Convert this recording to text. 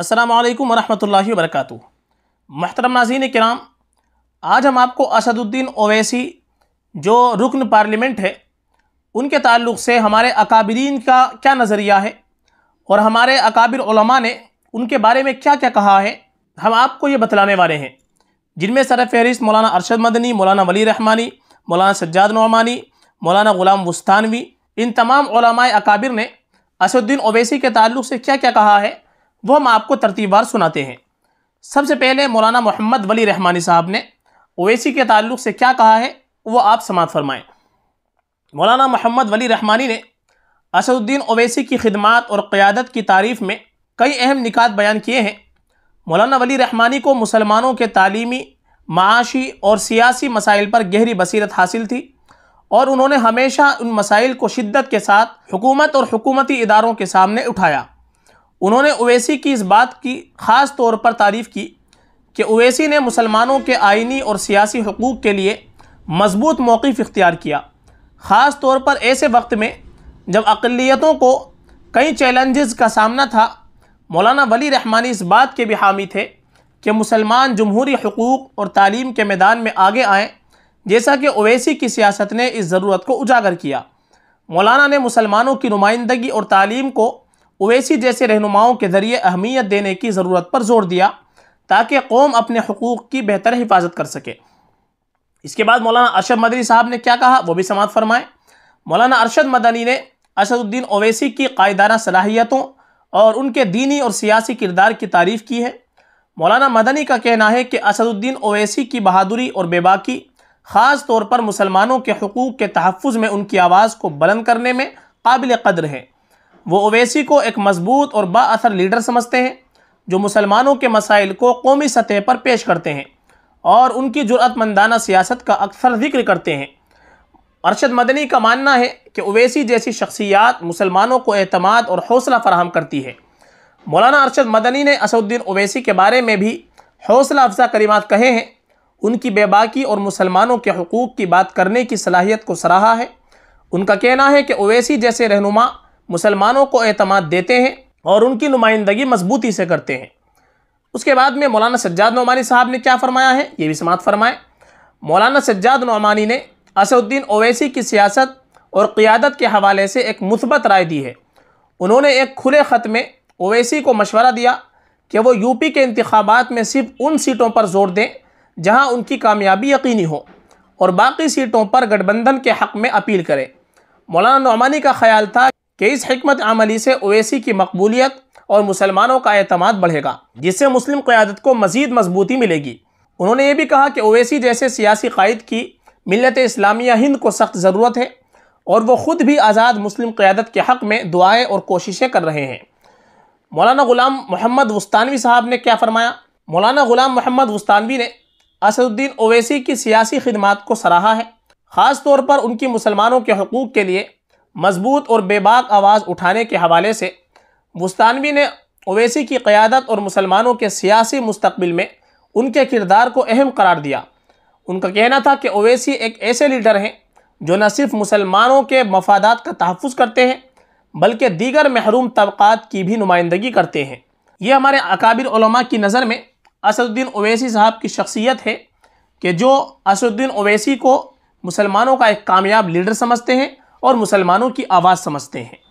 السلام علیکم ورحمۃ اللہ وبرکاتہ محترم ناظرین کرام آج ہم آپ کو اسد الدین اویسی جو رکن پارلیمنٹ ہے ان کے تعلق سے ہمارے اکابرین کا کیا نظریہ ہے اور ہمارے اکابر علماء نے ان کے بارے میں کیا کیا کہا ہے ہم آپ کو یہ بتلانے والے ہیں جن میں سر فہرست مولانا ارشد مدنی مولانا ولی رحمانی مولانا سجاد نعمانی مولانا غلام وستانوی ان تمام علماء اکابر نے اسد الدین اویسی کے تعلق سے کیا کیا کہا ہے وہ ہم آپ کو ترتیب وار سناتے ہیں سب سے پہلے مولانا محمد ولی رحمانی صاحب نے اویسی کے تعلق سے کیا کہا ہے وہ آپ سماعت فرمائیں مولانا محمد ولی رحمانی نے اسد الدین اویسی کی خدمات اور قیادت کی تعریف میں کئی اہم نکات بیان کیے ہیں مولانا ولی رحمانی کو مسلمانوں کے تعلیمی معاشی اور سیاسی مسائل پر گہری بصیرت حاصل تھی اور انہوں نے ہمیشہ ان مسائل کو شدت کے ساتھ حکومت اور حکومتی اداروں کے سامنے اٹھایا انہوں نے اویسی کی اس بات کی خاص طور پر تعریف کی کہ اویسی نے مسلمانوں کے آئینی اور سیاسی حقوق کے لیے مضبوط موقف اختیار کیا خاص طور پر ایسے وقت میں جب اقلیتوں کو کئی چیلنجز کا سامنا تھا مولانا ولی رحمانی اس بات کے بھی حامی تھے کہ مسلمان جمہوری حقوق اور تعلیم کے میدان میں آگے آئیں جیسا کہ اویسی کی سیاست نے اس ضرورت کو اجاگر کیا مولانا نے مسلمانوں کی نمائندگی اور تعلیم کو اویسی جیسے رہنماؤں کے ذریعے اہمیت دینے کی ضرورت پر زور دیا تاکہ قوم اپنے حقوق کی بہتر حفاظت کر سکے اس کے بعد مولانا ارشد مدنی صاحب نے کیا کہا وہ بھی سماعت فرمائیں مولانا ارشد مدنی نے اسد الدین اویسی کی قائدانہ صلاحیتوں اور ان کے دینی اور سیاسی کردار کی تعریف کی ہے مولانا مدنی کا کہنا ہے کہ اسد الدین اویسی کی بہادری اور بے باکی خاص طور پر مسلمانوں کے حقوق کے تحفظ میں ان کی آواز کو بلند کرنے میں قابل قدر ہیں وہ اویسی کو ایک مضبوط اور با اثر لیڈر سمجھتے ہیں جو مسلمانوں کے مسائل کو قومی سطح پر پیش کرتے ہیں اور ان کی جرعت مندانہ سیاست کا اکثر ذکر کرتے ہیں ارشد مدنی کا ماننا ہے کہ اویسی جیسی شخصیات مسلمانوں کو اعتماد اور حوصلہ فراہم کرتی ہے مولانا ارشد مدنی نے اسد الدین اویسی کے بارے میں بھی حوصلہ افزا کریمات کہے ہیں ان کی بے باکی اور مسلمانوں کے حقوق کی بات کرنے کی صلاحیت کو سراہا ہے ان کا کہنا ہے کہ اویسی جیسے رہنما مسلمانوں کو اعتماد دیتے ہیں اور ان کی نمائندگی مضبوطی سے کرتے ہیں اس کے بعد میں مولانا سجاد نعمانی صاحب نے کیا فرمایا ہے یہ بھی سماعت فرمائے مولانا سجاد نعمانی نے اسد الدین اویسی کی سیاست اور قیادت کے حوالے سے ایک مثبت رائے دی ہے انہوں نے ایک کھلے خط میں اویسی کو مشورہ دیا کہ وہ یو پی کے انتخابات میں صرف ان سیٹوں پر زور دیں جہاں ان کی کامیابی یقینی ہو اور باقی سیٹوں پر گٹھ بندھن کے حق میں اپیل کریں مولانا نعمانی کا خیال تھا کہ اس حکمت عملی سے اویسی کی مقبولیت اور مسلمانوں کا اعتماد بڑھے گا جس سے مسلم قیادت کو مزید مضبوطی ملے گی انہوں نے یہ بھی کہا کہ اویسی جیسے سیاسی قائد کی ملت اسلامیہ ہند کو سخت ضرورت ہے اور وہ خود بھی آزاد مسلم قیادت کے حق میں دعائیں اور کوششیں کر رہے ہیں مولانا غلام محمد وستانوی صاحب نے کیا فرمایا مولانا غلام محمد وستانوی نے اسد الدین اویسی کی سیاسی خدمات کو سراہا ہے خاص طور پر ان کی مسلمانوں کے حقوق کے لیے مضبوط اور بے باک آواز اٹھانے کے حوالے سے مستانوی نے اویسی کی قیادت اور مسلمانوں کے سیاسی مستقبل میں ان کے کردار کو اہم قرار دیا ان کا کہنا تھا کہ اویسی ایک ایسے لیڈر ہیں جو نہ صرف مسلمانوں کے مفادات کا تحفظ کرتے ہیں بلکہ دیگر محروم طبقات کی بھی نمائندگی کرتے ہیں یہ ہمارے اکابر علماء کی نظر میں اسد الدین اویسی صاحب کی شخصیت ہے کہ جو اسد الدین اویسی کو مسلمانوں کا ایک کامیاب لیڈر سمجھتے ہیں اور مسلمانوں کی آواز سمجھتے ہیں